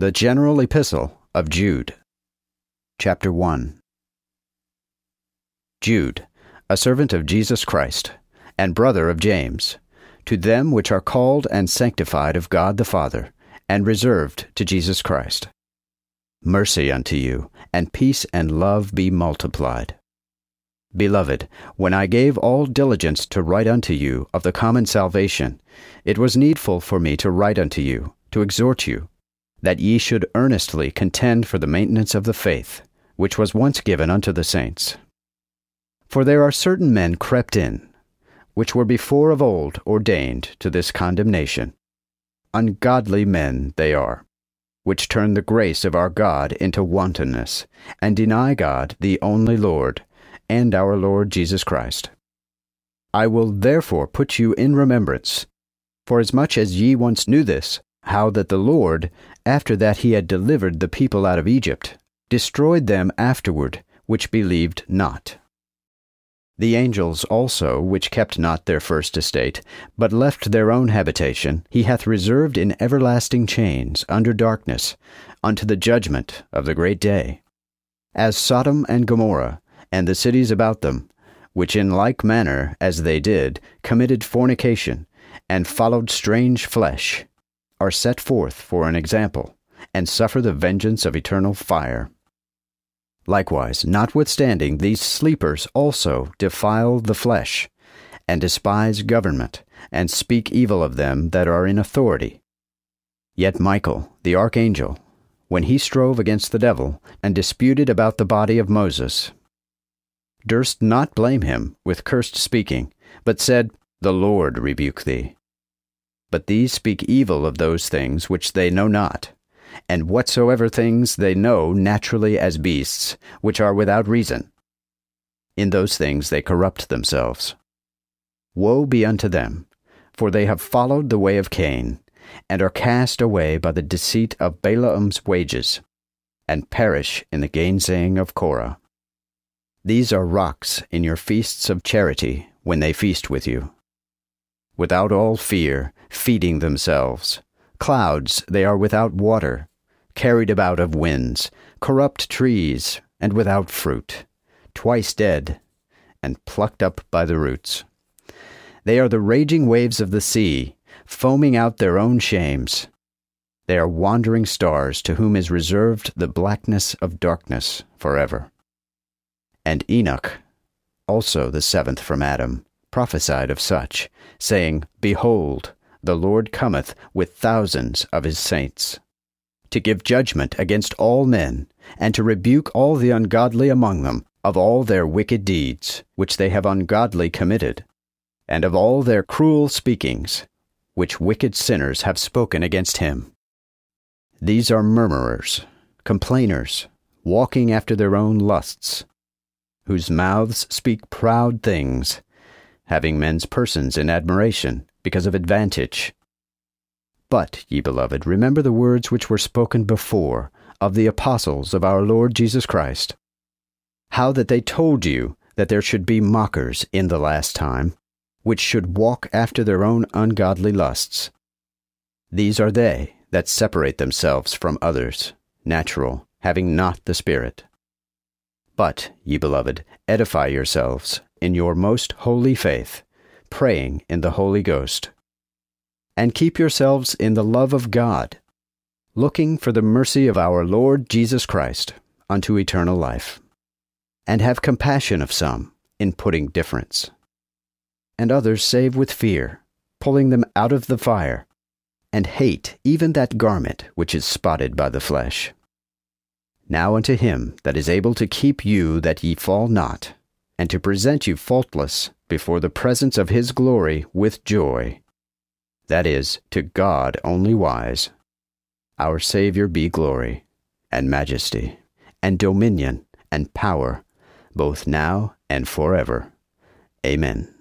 The General Epistle of Jude. Chapter 1 Jude, a servant of Jesus Christ, and brother of James, to them which are called and sanctified of God the Father, and reserved to Jesus Christ. Mercy unto you, and peace and love be multiplied. Beloved, when I gave all diligence to write unto you of the common salvation, it was needful for me to write unto you, to exhort you, that ye should earnestly contend for the maintenance of the faith, which was once given unto the saints. For there are certain men crept in, which were before of old ordained to this condemnation. Ungodly men they are, which turn the grace of our God into wantonness, and deny God the only Lord, and our Lord Jesus Christ. I will therefore put you in remembrance, for as much as ye once knew this, how that the Lord, after that he had delivered the people out of Egypt, destroyed them afterward, which believed not. The angels also, which kept not their first estate, but left their own habitation, he hath reserved in everlasting chains under darkness, unto the judgment of the great day. As Sodom and Gomorrah, and the cities about them, which in like manner as they did, committed fornication, and followed strange flesh, are set forth for an example, and suffer the vengeance of eternal fire. Likewise, notwithstanding, these sleepers also defile the flesh, and despise government, and speak evil of them that are in authority. Yet Michael, the archangel, when he strove against the devil, and disputed about the body of Moses, durst not blame him with cursed speaking, but said, The Lord rebuke thee. But these speak evil of those things which they know not, and whatsoever things they know naturally as beasts, which are without reason. In those things they corrupt themselves. Woe be unto them, for they have followed the way of Cain, and are cast away by the deceit of Balaam's wages, and perish in the gainsaying of Korah. These are rocks in your feasts of charity when they feast with you without all fear, feeding themselves. Clouds, they are without water, carried about of winds, corrupt trees, and without fruit, twice dead, and plucked up by the roots. They are the raging waves of the sea, foaming out their own shames. They are wandering stars to whom is reserved the blackness of darkness forever. And Enoch, also the seventh from Adam, prophesied of such, saying, Behold, the Lord cometh with thousands of his saints, to give judgment against all men, and to rebuke all the ungodly among them, of all their wicked deeds, which they have ungodly committed, and of all their cruel speakings, which wicked sinners have spoken against him. These are murmurers, complainers, walking after their own lusts, whose mouths speak proud things, having men's persons in admiration, because of advantage. But, ye beloved, remember the words which were spoken before of the apostles of our Lord Jesus Christ, how that they told you that there should be mockers in the last time, which should walk after their own ungodly lusts. These are they that separate themselves from others, natural, having not the Spirit. But, ye beloved, edify yourselves, in your most holy faith, praying in the Holy Ghost. And keep yourselves in the love of God, looking for the mercy of our Lord Jesus Christ unto eternal life. And have compassion of some, in putting difference. And others save with fear, pulling them out of the fire, and hate even that garment which is spotted by the flesh. Now unto him that is able to keep you that ye fall not and to present you faultless before the presence of his glory with joy. That is, to God only wise. Our Saviour be glory, and majesty, and dominion, and power, both now and forever. Amen.